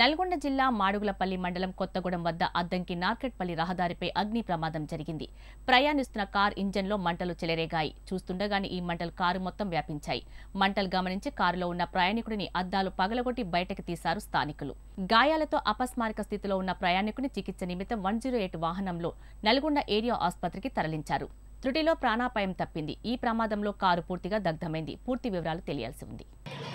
నల్గొండ జిల్లా మాడుగులపల్లి మండలం కొత్తగూడెం వద్ద అద్దంకి నార్కెట్పల్లి రహదారిపై అగ్ని ప్రమాదం జరిగింది ప్రయాణిస్తున్న కార్ ఇంజన్లో మంటలు చెలరేగాయి చూస్తుండగానే ఈ మంటలు కారు మొత్తం వ్యాపించాయి మంటలు గమనించి కారులో ఉన్న ప్రయాణికుడిని అద్దాలు పగలగొట్టి బయటకు తీశారు స్థానికులు గాయాలతో అపస్మారక స్థితిలో ఉన్న ప్రయాణికుని చికిత్స నిమిత్తం వన్ జీరో ఎయిట్ వాహనంలో నల్గొండ ఏరియా ఆసుపత్రికి తరలించారు త్రుటిలో ప్రాణాపాయం తప్పింది ఈ ప్రమాదంలో కారు పూర్తిగా దగ్ధమైంది పూర్తి వివరాలు తెలియాల్సి ఉంది